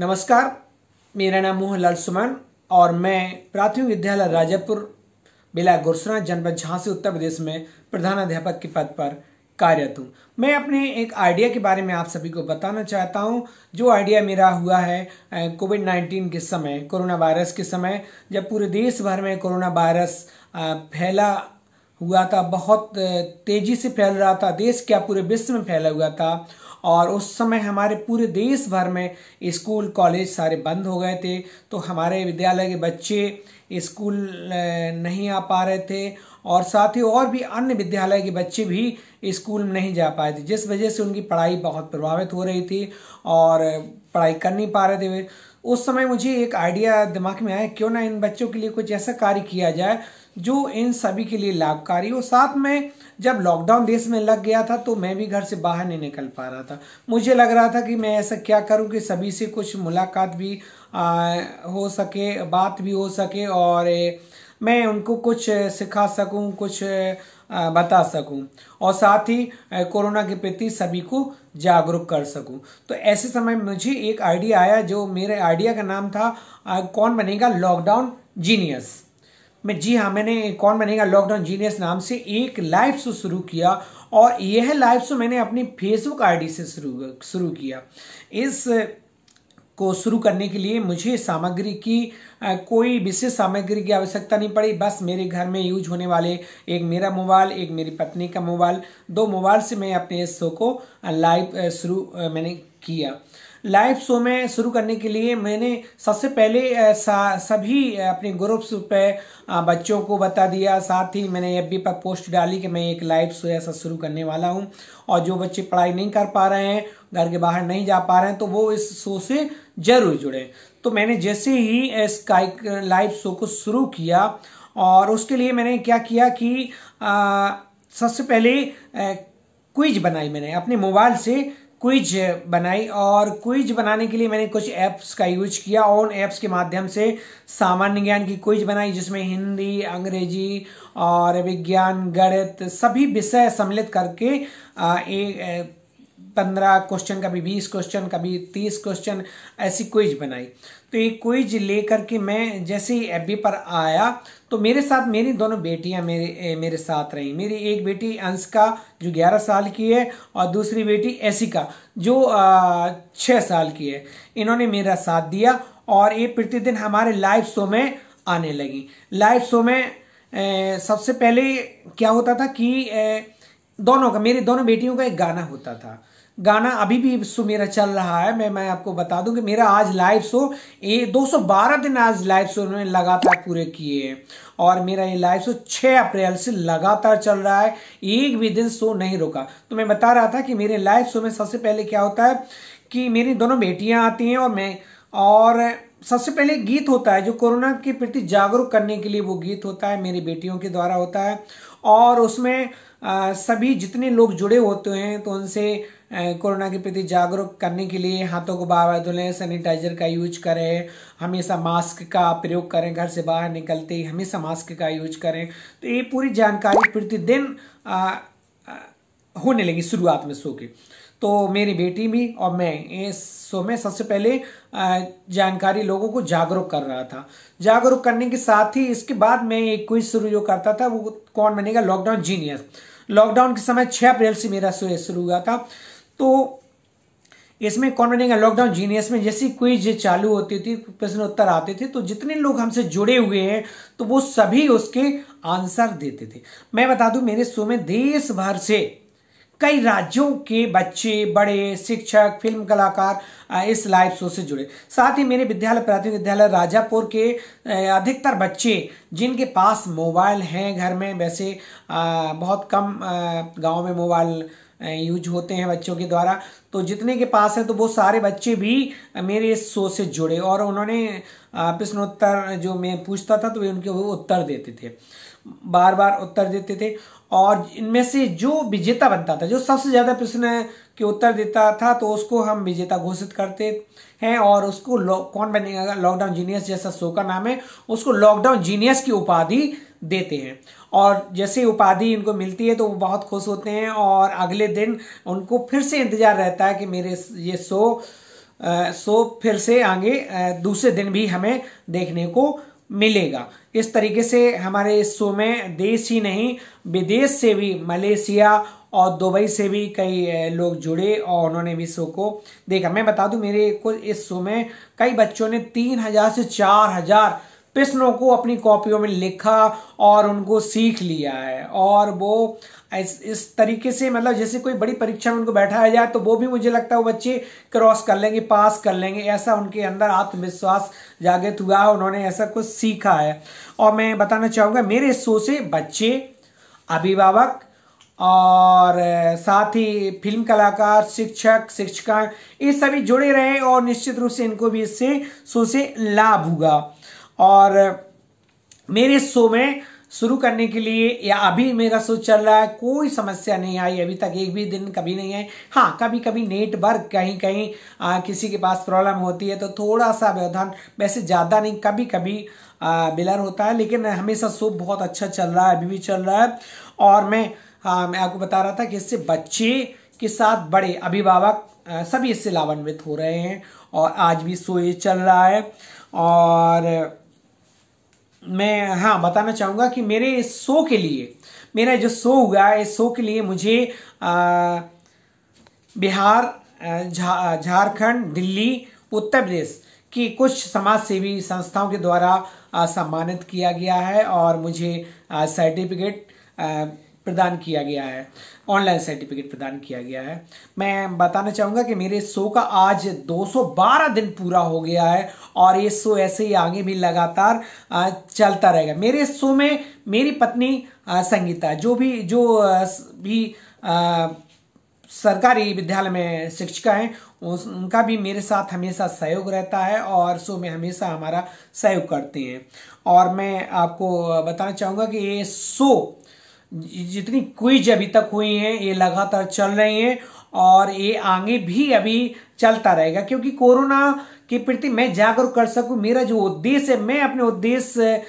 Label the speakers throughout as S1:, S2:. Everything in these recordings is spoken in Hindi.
S1: नमस्कार मेरा नाम मोहनलाल सुमन और मैं प्राथमिक विद्यालय राजापुर बिला गुरसरा जनपद झांसी उत्तर प्रदेश में प्रधानाध्यापक के पद पर कार्यरत हूँ मैं अपने एक आइडिया के बारे में आप सभी को बताना चाहता हूँ जो आइडिया मेरा हुआ है कोविड नाइन्टीन के समय कोरोना वायरस के समय जब पूरे देश भर में कोरोना वायरस फैला हुआ था बहुत तेज़ी से फैल रहा था देश क्या पूरे विश्व में फैला हुआ था और उस समय हमारे पूरे देश भर में स्कूल कॉलेज सारे बंद हो गए थे तो हमारे विद्यालय के बच्चे स्कूल नहीं आ पा रहे थे और साथ ही और भी अन्य विद्यालय के बच्चे भी स्कूल में नहीं जा पाए थे जिस वजह से उनकी पढ़ाई बहुत प्रभावित हो रही थी और पढ़ाई कर नहीं पा रहे थे उस समय मुझे एक आइडिया दिमाग में आया क्यों ना इन बच्चों के लिए कुछ ऐसा कार्य किया जाए जो इन सभी के लिए लाभकारी हो साथ में जब लॉकडाउन देश में लग गया था तो मैं भी घर से बाहर नहीं निकल पा रहा था मुझे लग रहा था कि मैं ऐसा क्या करूं कि सभी से कुछ मुलाकात भी आ, हो सके बात भी हो सके और ए, मैं उनको कुछ सिखा सकूं कुछ बता सकूं और साथ ही कोरोना के प्रति सभी को जागरूक कर सकूं तो ऐसे समय मुझे एक आइडिया आया जो मेरे आइडिया का नाम था कौन बनेगा लॉकडाउन जीनियस मैं जी हाँ मैंने कौन बनेगा लॉकडाउन जीनियस नाम से एक लाइव शो शुरू किया और यह लाइव शो मैंने अपनी फेसबुक आईडी से शुरू शुरू किया इस को शुरू करने के लिए मुझे सामग्री की आ, कोई विशेष सामग्री की आवश्यकता नहीं पड़ी बस मेरे घर में यूज होने वाले एक मेरा मोबाइल एक मेरी पत्नी का मोबाइल दो मोबाइल से मैं अपने इस शो को लाइव शुरू मैंने किया लाइव शो में शुरू करने के लिए मैंने सबसे पहले सभी अपने ग्रुप्स पे बच्चों को बता दिया साथ ही मैंने एफ पर पोस्ट डाली कि मैं एक लाइव शो ऐसा शुरू करने वाला हूँ और जो बच्चे पढ़ाई नहीं कर पा रहे हैं घर के बाहर नहीं जा पा रहे हैं तो वो इस शो से जरूर जुड़े तो मैंने जैसे ही इस लाइव शो को शुरू किया और उसके लिए मैंने क्या किया कि सबसे पहले क्विज बनाई मैंने अपने मोबाइल से क्विज बनाई और क्विज बनाने के लिए मैंने कुछ ऐप्स का यूज किया और ऐप्स के माध्यम से सामान्य ज्ञान की क्विज बनाई जिसमें हिंदी अंग्रेजी और विज्ञान गणित सभी विषय सम्मिलित करके एक पंद्रह क्वेश्चन कभी बीस क्वेश्चन कभी तीस क्वेश्चन ऐसी क्विज बनाई तो ये क्विज लेकर के मैं जैसे ही एफ पर आया तो मेरे साथ मेरी दोनों बेटियां मेरे मेरे साथ रहीं मेरी एक बेटी अंश का जो ग्यारह साल की है और दूसरी बेटी ऐसी का जो छः साल की है इन्होंने मेरा साथ दिया और ये प्रतिदिन हमारे लाइव शो में आने लगी लाइव शो में ए, सबसे पहले क्या होता था कि ए, दोनों का मेरी दोनों बेटियों का एक गाना होता था गाना अभी भी शो मेरा चल रहा है मैं मैं आपको बता दूं कि मेरा आज लाइव शो ये 212 दिन आज लाइव शो उन्होंने लगातार पूरे किए हैं और मेरा ये लाइव शो 6 अप्रैल से लगातार चल रहा है एक भी दिन शो नहीं रुका तो मैं बता रहा था कि मेरे लाइव शो में सबसे पहले क्या होता है कि मेरी दोनों बेटियाँ आती हैं और मैं और सबसे पहले गीत होता है जो कोरोना के प्रति जागरूक करने के लिए वो गीत होता है मेरी बेटियों के द्वारा होता है और उसमें सभी जितने लोग जुड़े होते हैं तो उनसे कोरोना के प्रति जागरूक करने के लिए हाथों को बार बार धुलें सैनिटाइजर का यूज करें हमेशा मास्क का प्रयोग करें घर से बाहर निकलते ही हमेशा मास्क का यूज करें तो ये पूरी जानकारी प्रतिदिन होने लगी शुरुआत में शो के तो मेरी बेटी भी और मैं इस शो में सबसे पहले जानकारी लोगों को जागरूक कर रहा था जागरूक करने के साथ ही इसके बाद मैं एक क्विज शुरू जो करता था वो कौन बनेगा लॉकडाउन जीनियस लॉकडाउन के समय छह अप्रैल से मेरा शुरू हुआ था तो इसमें कौन बनेगा लॉकडाउन जीनियस में जैसी कोई जो चालू होती थी प्रश्न उत्तर आते थे तो जितने लोग हमसे जुड़े हुए हैं तो वो सभी उसके आंसर देते थे मैं बता दूं मेरे शो में देश भर से कई राज्यों के बच्चे बड़े शिक्षक फिल्म कलाकार इस लाइव शो से जुड़े साथ ही मेरे विद्यालय प्राथमिक विद्यालय राजापुर के अधिकतर बच्चे जिनके पास मोबाइल हैं घर में वैसे बहुत कम गांव में मोबाइल यूज होते हैं बच्चों के द्वारा तो जितने के पास है तो वो सारे बच्चे भी मेरे इस शो से जुड़े और उन्होंने प्रश्नोत्तर जो मैं पूछता था तो वे उनके वो उत्तर देते थे बार बार उत्तर देते थे और इनमें से जो विजेता बनता था जो सबसे ज़्यादा प्रश्न के उत्तर देता था तो उसको हम विजेता घोषित करते हैं और उसको कौन बनेगा लॉकडाउन जीनियस जैसा शो का नाम है उसको लॉकडाउन जीनियस की उपाधि देते हैं और जैसे उपाधि इनको मिलती है तो वो बहुत खुश होते हैं और अगले दिन उनको फिर से इंतज़ार रहता है कि मेरे ये शो शो फिर से आगे दूसरे दिन भी हमें देखने को मिलेगा इस तरीके से हमारे इस शो में देश ही नहीं विदेश से भी मलेशिया और दुबई से भी कई लोग जुड़े और उन्होंने भी शो को देखा मैं बता दूं मेरे को इस शो में कई बच्चों ने तीन हज़ार से चार हज़ार प्रश्नों को अपनी कॉपियों में लिखा और उनको सीख लिया है और वो इस, इस तरीके से मतलब जैसे कोई बड़ी परीक्षा में उनको बैठाया जाए तो वो भी मुझे लगता है वो बच्चे क्रॉस कर लेंगे पास कर लेंगे ऐसा उनके अंदर आत्मविश्वास जागृत हुआ है उन्होंने ऐसा कुछ सीखा है और मैं बताना चाहूँगा मेरे शो से बच्चे अभिभावक और साथ ही फिल्म कलाकार शिक्षक शिक्षिका ये सभी जुड़े रहे और निश्चित रूप से इनको भी इससे शो से लाभ होगा और मेरे शो में शुरू करने के लिए या अभी मेरा शो चल रहा है कोई समस्या नहीं आई अभी तक एक भी दिन कभी नहीं है हाँ कभी कभी नेटवर्क कहीं कहीं आ, किसी के पास प्रॉब्लम होती है तो थोड़ा सा व्यवधान वैसे ज़्यादा नहीं कभी कभी बिलर होता है लेकिन हमेशा शो बहुत अच्छा चल रहा है अभी भी चल रहा है और मैं आ, मैं आपको बता रहा था कि इससे बच्चे के साथ बड़े अभिभावक सभी इससे लाभान्वित हो रहे हैं और आज भी शो ये चल रहा है और मैं हाँ बताना चाहूँगा कि मेरे इस शो के लिए मेरा जो शो हुआ है इस शो के लिए मुझे आ, बिहार झारखंड जा, दिल्ली उत्तर प्रदेश की कुछ समाज सेवी संस्थाओं के द्वारा सम्मानित किया गया है और मुझे सर्टिफिकेट प्रदान किया गया है ऑनलाइन सर्टिफिकेट प्रदान किया गया है मैं बताना चाहूँगा कि मेरे शो का आज 212 दिन पूरा हो गया है और ये शो ऐसे ही आगे भी लगातार चलता रहेगा मेरे शो में मेरी पत्नी संगीता जो भी जो भी सरकारी विद्यालय में शिक्षिका हैं उनका भी मेरे साथ हमेशा सहयोग रहता है और शो में हमेशा हमारा सहयोग करते हैं और मैं आपको बताना चाहूँगा कि ये शो जितनी क्विज अभी तक हुई हैं ये लगातार चल रही हैं और ये आगे भी अभी चलता रहेगा क्योंकि कोरोना के प्रति मैं जागरूक कर सकूं मेरा जो उद्देश्य है मैं अपने उद्देश्य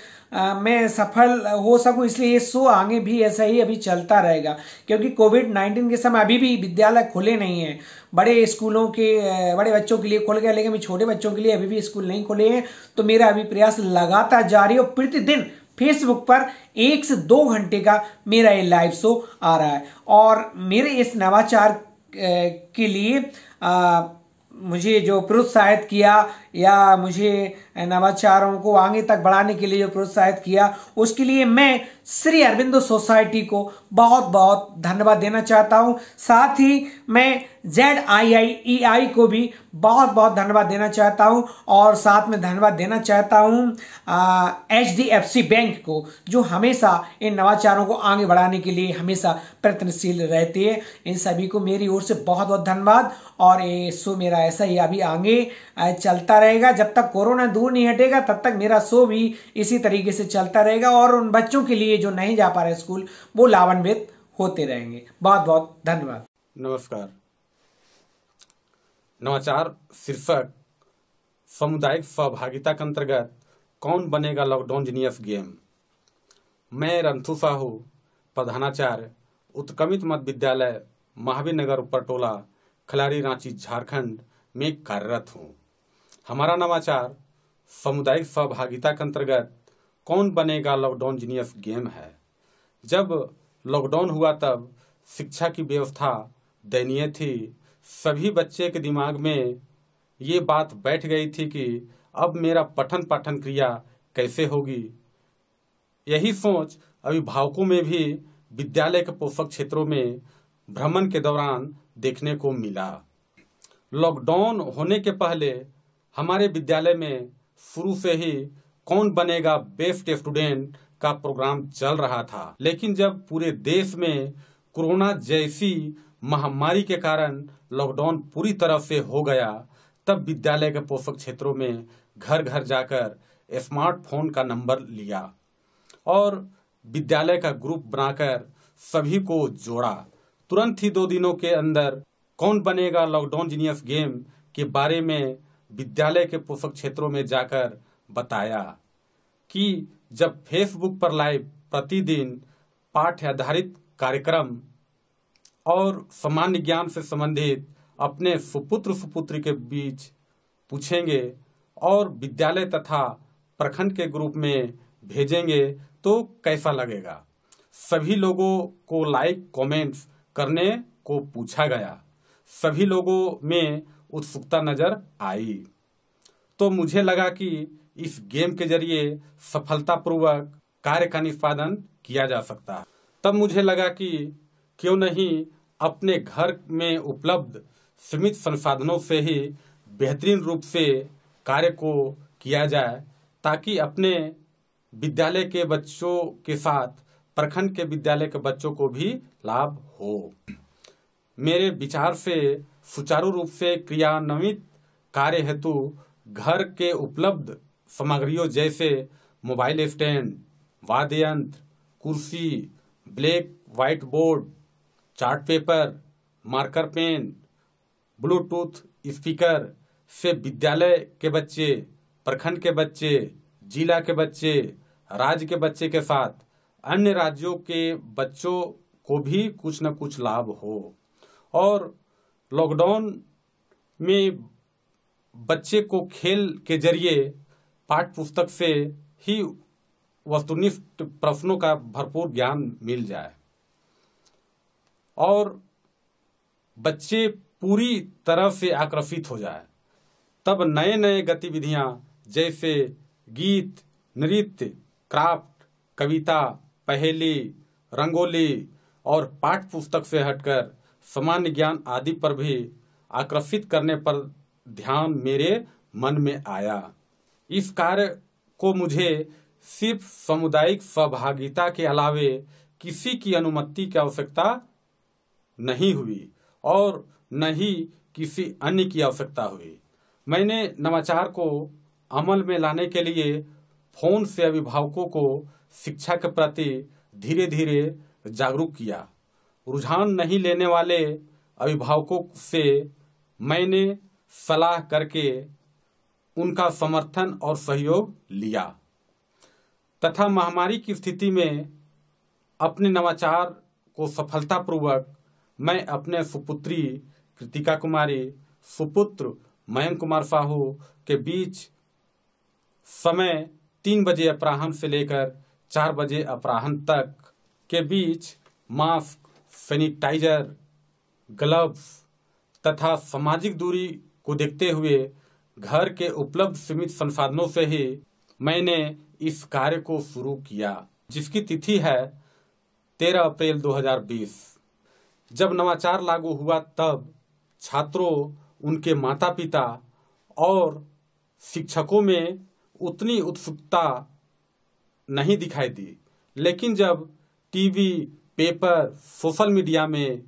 S1: में सफल हो सकूं इसलिए ये शो आगे भी ऐसा ही अभी चलता रहेगा क्योंकि कोविड नाइन्टीन के समय अभी भी विद्यालय खुले नहीं हैं बड़े स्कूलों के बड़े बच्चों के लिए खुल गए लेकिन छोटे बच्चों के लिए अभी भी स्कूल नहीं खुले हैं तो मेरा अभी प्रयास लगातार जारी और प्रतिदिन फेसबुक पर एक से दो घंटे का मेरा ये लाइव शो आ रहा है और मेरे इस नवाचार के लिए आ, मुझे जो प्रोत्साहित किया या मुझे नवाचारों को आगे तक बढ़ाने के लिए जो प्रोत्साहित किया उसके लिए मैं श्री अरविंदो सोसाइटी को बहुत बहुत धन्यवाद देना चाहता हूँ साथ ही मैं जेड आई आई ई आई को भी बहुत बहुत धन्यवाद देना चाहता हूँ और साथ में धन्यवाद देना चाहता हूँ H D F C bank को जो हमेशा इन नवाचारों को आगे बढ़ाने के लिए हमेशा प्रयत्नशील रहती है इन सभी को मेरी ओर से बहुत बहुत धन्यवाद और ये शो मेरा ऐसा ही अभी आगे चलता रहेगा जब तक कोरोना दूर नहीं हटेगा तब तक मेरा शो भी इसी तरीके से चलता रहेगा और उन बच्चों के लिए जो नहीं जा पा रहे स्कूल वो लाभान्वित होते रहेंगे बहुत बहुत धन्यवाद
S2: नमस्कार नवाचार शीर्षक सामुदायिक सहभागिता के अंतर्गत कौन बनेगा लॉकडाउन जीनियस गेम मैं रंथु साहू प्रधानाचार्य उत्कमित मध्य विद्यालय महावीर नगर ऊपर टोला खिलाड़ी रांची झारखंड में कार्यरत हूँ हमारा नवाचार सामुदायिक सहभागिता के अंतर्गत कौन बनेगा लॉकडाउन जीनियस गेम है जब लॉकडाउन हुआ तब शिक्षा की व्यवस्था दयनीय थी सभी बच्चे के दिमाग में ये बात बैठ गई थी कि अब मेरा पठन पाठन क्रिया कैसे होगी यही सोच अभिभावकों में भी विद्यालय के पोषक क्षेत्रों में भ्रमण के दौरान देखने को मिला लॉकडाउन होने के पहले हमारे विद्यालय में शुरू से ही कौन बनेगा बेस्ट स्टूडेंट का प्रोग्राम चल रहा था लेकिन जब पूरे देश में कोरोना जैसी महामारी के कारण लॉकडाउन पूरी तरह से हो गया तब विद्यालय के पोषक क्षेत्रों में घर घर जाकर स्मार्टफोन का नंबर लिया और विद्यालय का ग्रुप बनाकर सभी को जोड़ा तुरंत ही दो दिनों के अंदर कौन बनेगा लॉकडाउन जीनियस गेम के बारे में विद्यालय के पोषक क्षेत्रों में जाकर बताया कि जब फेसबुक पर लाइव प्रतिदिन पाठ्य आधारित कार्यक्रम और सामान्य ज्ञान से संबंधित अपने सुपुत्र सुपुत्री के बीच पूछेंगे और विद्यालय तथा प्रखंड के ग्रुप में भेजेंगे तो कैसा लगेगा सभी लोगों को लाइक कमेंट्स करने को पूछा गया सभी लोगों में उत्सुकता नजर आई तो मुझे लगा कि इस गेम के जरिए सफलतापूर्वक कार्य का निष्पादन किया जा सकता है तब मुझे लगा कि क्यों नहीं अपने घर में उपलब्ध सीमित संसाधनों से ही बेहतरीन रूप से कार्य को किया जाए ताकि अपने विद्यालय के बच्चों के साथ प्रखंड के विद्यालय के बच्चों को भी लाभ हो मेरे विचार से सुचारू रूप से क्रियान्वित कार्य हेतु घर के उपलब्ध सामग्रियों जैसे मोबाइल स्टैंड वाद्य यंत्र कुर्सी black white board chart paper marker pen bluetooth speaker से विद्यालय के बच्चे प्रखंड के बच्चे जिला के बच्चे राज्य के बच्चे के साथ अन्य राज्यों के बच्चों को भी कुछ न कुछ लाभ हो और लॉकडाउन में बच्चे को खेल के जरिए पाठ पुस्तक से ही वस्तुनिष्ठ प्रश्नों का भरपूर ज्ञान मिल जाए और बच्चे पूरी तरह से आकर्षित हो जाए तब नए नए गतिविधियां जैसे गीत नृत्य क्राफ्ट कविता पहेली रंगोली और पाठ पुस्तक से हटकर सामान्य ज्ञान आदि पर भी आकर्षित करने पर ध्यान मेरे मन में आया इस कार्य को मुझे सिर्फ सामुदायिक सहभागिता के अलावे किसी की अनुमति की आवश्यकता नहीं हुई और न ही किसी अन्य की आवश्यकता हुई मैंने नवाचार को अमल में लाने के लिए फोन से अभिभावकों को शिक्षा के प्रति धीरे धीरे जागरूक किया रुझान नहीं लेने वाले अभिभावकों से मैंने सलाह करके उनका समर्थन और सहयोग लिया तथा महामारी की स्थिति में अपने नवाचार को सफलतापूर्वक मैं अपने सुपुत्री कृतिका कुमारी सुपुत्र मयंक कुमार साहू के बीच समय तीन बजे अपराहन से लेकर चार बजे अपराहन तक के बीच मास्क सैनिटाइजर ग्लव्स तथा सामाजिक दूरी को देखते हुए घर के उपलब्ध सीमित संसाधनों से ही मैंने इस कार्य को शुरू किया जिसकी तिथि है 13 अप्रैल 2020 जब नवाचार लागू हुआ तब छात्रों उनके माता पिता और शिक्षकों में उतनी उत्सुकता नहीं दिखाई दी लेकिन जब टीवी पेपर सोशल मीडिया में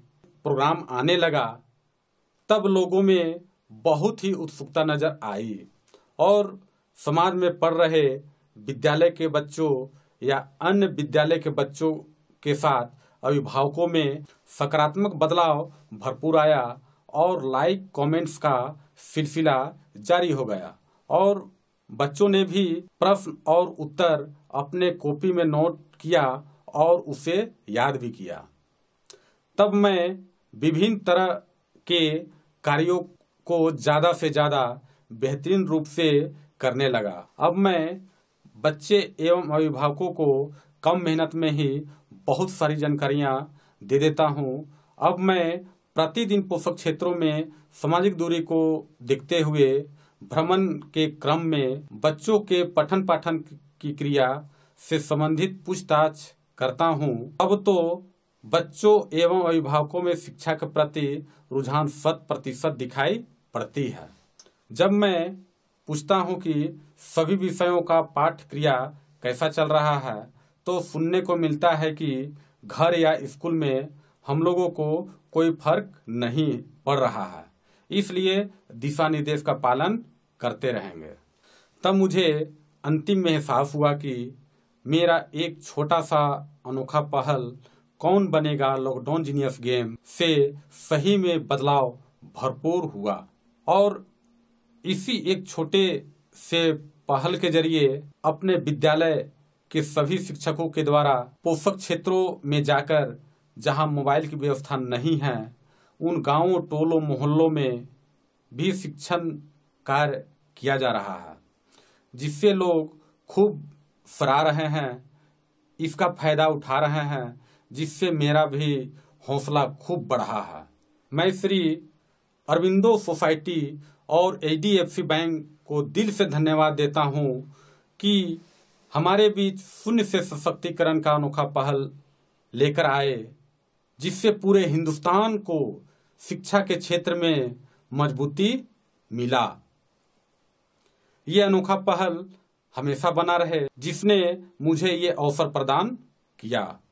S2: प्रोग्राम आने लगा तब लोगों में बहुत ही उत्सुकता नज़र आई और समाज में पढ़ रहे विद्यालय के बच्चों या अन्य विद्यालय के बच्चों के साथ अभिभावकों में सकारात्मक बदलाव भरपूर आया और लाइक कमेंट्स का सिलसिला जारी हो गया और बच्चों ने भी प्रश्न और उत्तर अपने कॉपी में नोट किया और उसे याद भी किया तब मैं विभिन्न तरह के कार्यों को ज़्यादा से ज़्यादा बेहतरीन रूप से करने लगा अब मैं बच्चे एवं अभिभावकों को कम मेहनत में ही बहुत सारी जानकारियाँ दे देता हूँ अब मैं प्रतिदिन पोषक क्षेत्रों में सामाजिक दूरी को देखते हुए भ्रमण के क्रम में बच्चों के पठन पाठन की क्रिया से संबंधित पूछताछ करता हूँ अब तो बच्चों एवं अभिभावकों में शिक्षा के प्रति रुझान शत प्रतिशत दिखाई पड़ती है जब मैं पूछता हूँ कि सभी विषयों का पाठ क्रिया कैसा चल रहा है तो सुनने को मिलता है कि घर या स्कूल में हम लोगों को कोई फर्क नहीं पड़ रहा है इसलिए दिशा निर्देश का पालन करते रहेंगे तब मुझे अंतिम में एहसास हुआ कि मेरा एक छोटा सा अनोखा पहल कौन बनेगा लॉकडाउन जीनियस गेम से सही में बदलाव भरपूर हुआ और इसी एक छोटे से पहल के जरिए अपने विद्यालय के सभी शिक्षकों के द्वारा पोषक क्षेत्रों में जाकर जहां मोबाइल की व्यवस्था नहीं है उन गांवों टोलों मोहल्लों में भी शिक्षण कार्य किया जा रहा है जिससे लोग खूब फरा रहे हैं इसका फायदा उठा रहे हैं जिससे मेरा भी हौसला खूब बढ़ा है मैं श्री अरविंदो सोसाइटी और एच बैंक को दिल से धन्यवाद देता हूँ कि हमारे बीच शून्य से सशक्तिकरण का अनोखा पहल लेकर आए जिससे पूरे हिंदुस्तान को शिक्षा के क्षेत्र में मजबूती मिला ये अनोखा पहल हमेशा बना रहे जिसने मुझे ये अवसर प्रदान किया